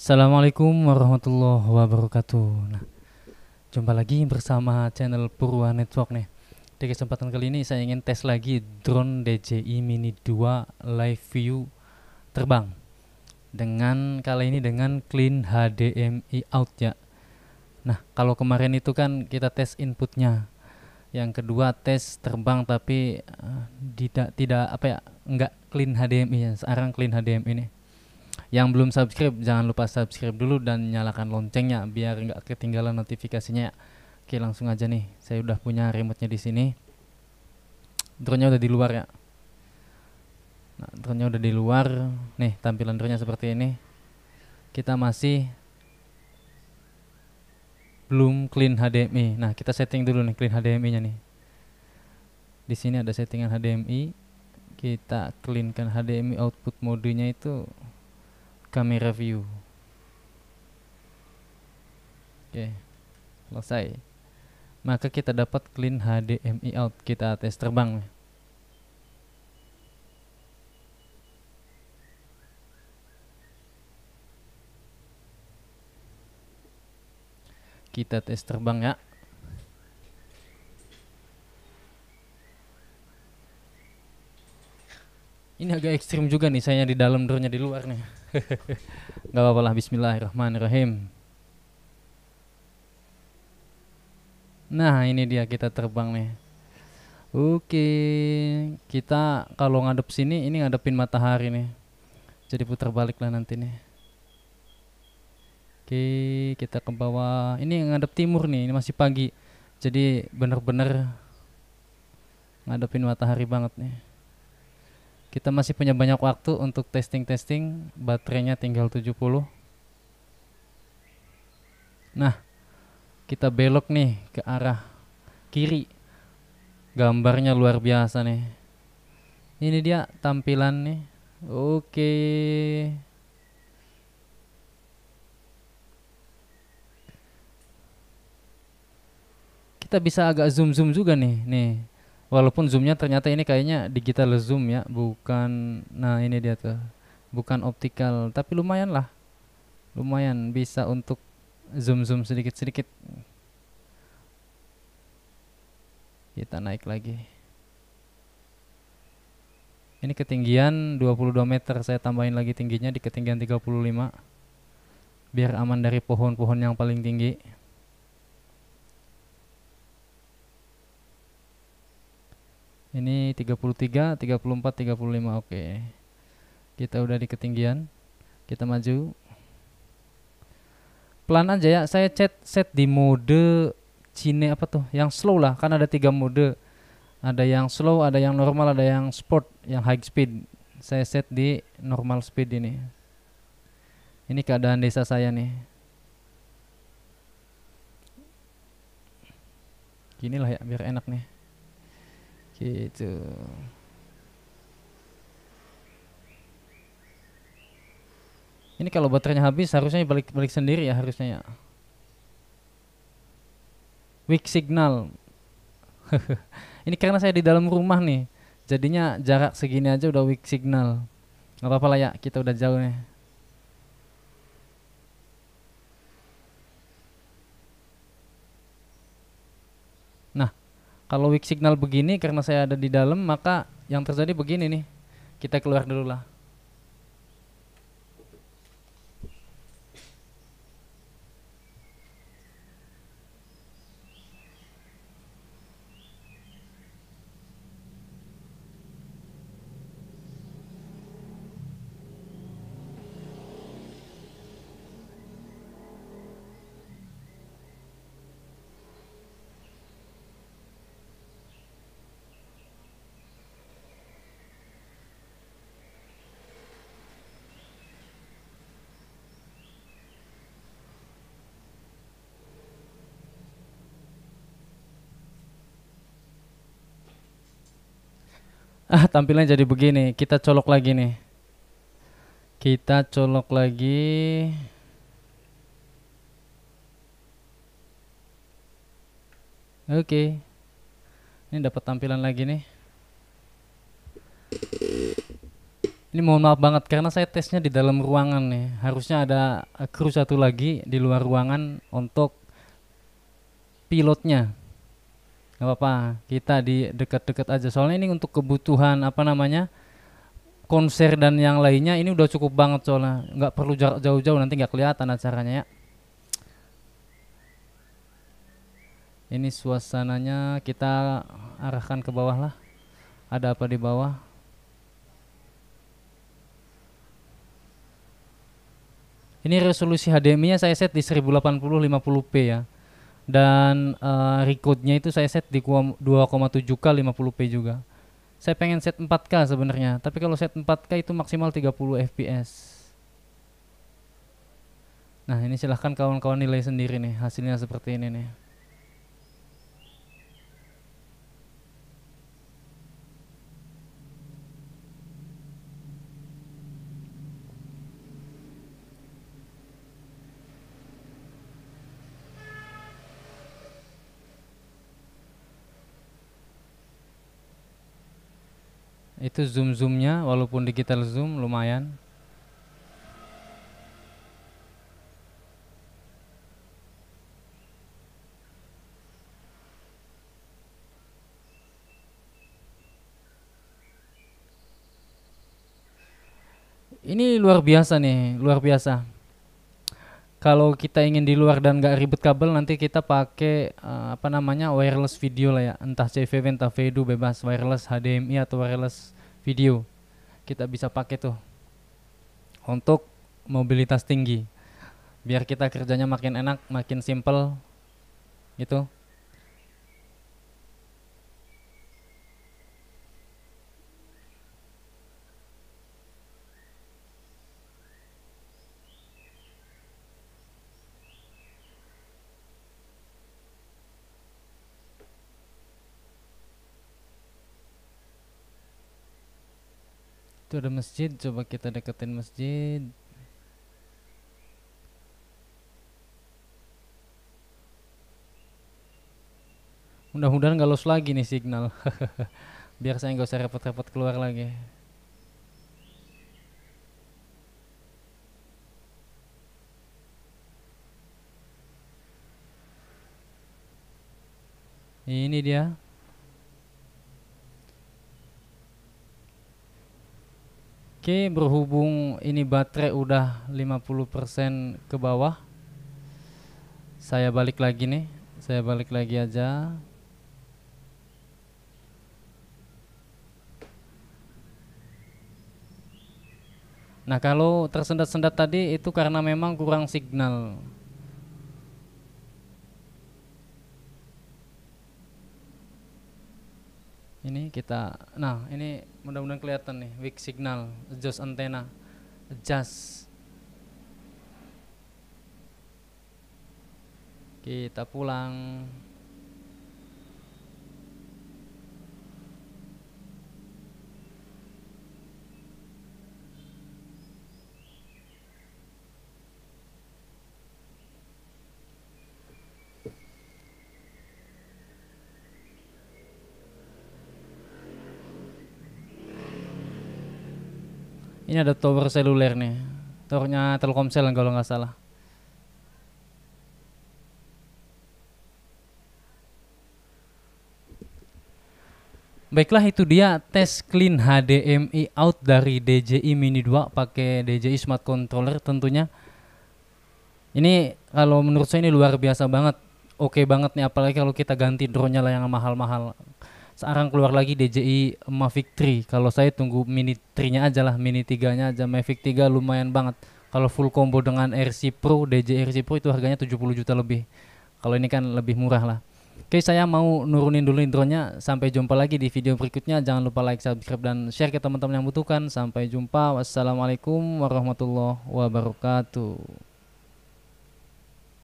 Assalamualaikum warahmatullahi wabarakatuh. Nah, jumpa lagi bersama channel Purwa Network nih. Di kesempatan kali ini saya ingin tes lagi drone DJI Mini 2 Live View terbang. Dengan kali ini dengan clean HDMI out ya. Nah, kalau kemarin itu kan kita tes inputnya. Yang kedua tes terbang tapi uh, tidak tidak apa ya, enggak clean HDMI ya. Sekarang clean HDMI nih yang belum subscribe jangan lupa subscribe dulu dan nyalakan loncengnya biar nggak ketinggalan notifikasinya oke langsung aja nih saya udah punya remote-nya di sini drone-nya udah di luar ya nah, drone-nya udah di luar nih tampilan drone-nya seperti ini kita masih belum clean HDMI nah kita setting dulu nih clean HDMI-nya nih di sini ada settingan HDMI kita cleankan HDMI output modenya itu kami view oke okay. selesai maka kita dapat clean HDMI out kita tes terbang kita tes terbang ya ini agak ekstrim juga nih saya di dalam drone di luar nih Gak apa-apa lah Bismillahirrahmanirrahim Nah ini dia kita terbang nih Oke Kita kalau ngadep sini Ini ngadepin matahari nih Jadi putar balik lah nanti nih Oke kita ke bawah Ini ngadep timur nih Ini masih pagi Jadi bener-bener Ngadepin matahari banget nih kita masih punya banyak waktu untuk testing-testing. Baterainya tinggal 70. Nah, kita belok nih ke arah kiri. Gambarnya luar biasa nih. Ini dia tampilan nih. Oke. Kita bisa agak zoom-zoom juga nih. Nih walaupun zoomnya ternyata ini kayaknya digital zoom ya bukan nah ini dia tuh bukan optical tapi lumayan lah lumayan bisa untuk zoom zoom sedikit sedikit kita naik lagi ini ketinggian 22 meter saya tambahin lagi tingginya di ketinggian 35 biar aman dari pohon-pohon yang paling tinggi Ini 33, 34, 35. Oke. Okay. Kita udah di ketinggian. Kita maju. Pelan aja ya. Saya chat set di mode cine apa tuh? Yang slow lah, kan ada tiga mode. Ada yang slow, ada yang normal, ada yang sport, yang high speed. Saya set di normal speed ini. Ini keadaan desa saya nih. Ginilah ya biar enak nih. Gitu. Ini kalau baterainya habis harusnya balik-balik sendiri ya harusnya ya. Weak signal. ini karena saya di dalam rumah nih. Jadinya jarak segini aja udah weak signal. nggak apa-apa lah ya, kita udah jauh nih. Ya. Kalau weak signal begini karena saya ada di dalam maka yang terjadi begini nih. Kita keluar dulu lah. ah tampilan jadi begini kita colok lagi nih kita colok lagi oke okay. ini dapat tampilan lagi nih ini mohon maaf banget karena saya tesnya di dalam ruangan nih harusnya ada eh, kru satu lagi di luar ruangan untuk pilotnya nggak apa-apa kita di dekat-dekat aja soalnya ini untuk kebutuhan apa namanya konser dan yang lainnya ini udah cukup banget soalnya nggak perlu jauh-jauh nanti nggak kelihatan acaranya ya ini suasananya kita arahkan ke bawah lah ada apa di bawah ini resolusi HDMI nya saya set di 1080 50p ya dan uh, eh, recode-nya itu saya set di 2,7K 50p juga. Saya pengen set 4K sebenarnya, tapi kalau set 4K itu maksimal 30 fps. Nah, ini silahkan kawan-kawan nilai sendiri nih hasilnya seperti ini nih. itu zoom zoomnya walaupun digital zoom lumayan ini luar biasa nih luar biasa kalau kita ingin di luar dan nggak ribet kabel nanti kita pakai uh, apa namanya wireless video lah ya entah CVV entah VDU bebas wireless HDMI atau wireless video kita bisa pakai tuh untuk mobilitas tinggi biar kita kerjanya makin enak makin simple gitu Itu ada masjid, coba kita deketin masjid. Mudah-mudahan gak los lagi nih signal. Biar saya nggak usah repot-repot keluar lagi. Ini dia. Oke, berhubung ini baterai udah 50% ke bawah. Saya balik lagi nih. Saya balik lagi aja. Nah, kalau tersendat-sendat tadi itu karena memang kurang signal. ini kita nah ini mudah-mudahan kelihatan nih weak signal adjust antena adjust kita pulang Ini ada tower seluler nih. Towernya Telkomsel kalau nggak salah. Baiklah itu dia tes clean HDMI out dari DJI Mini 2 pakai DJI Smart Controller tentunya. Ini kalau menurut saya ini luar biasa banget. Oke okay banget nih apalagi kalau kita ganti drone-nya lah yang mahal-mahal sekarang keluar lagi DJI Mavic 3 kalau saya tunggu mini 3 nya aja lah mini 3 nya aja Mavic 3 lumayan banget kalau full combo dengan RC Pro DJI RC Pro itu harganya 70 juta lebih kalau ini kan lebih murah lah Oke saya mau nurunin dulu intronya sampai jumpa lagi di video berikutnya jangan lupa like subscribe dan share ke teman-teman yang butuhkan sampai jumpa wassalamualaikum warahmatullahi wabarakatuh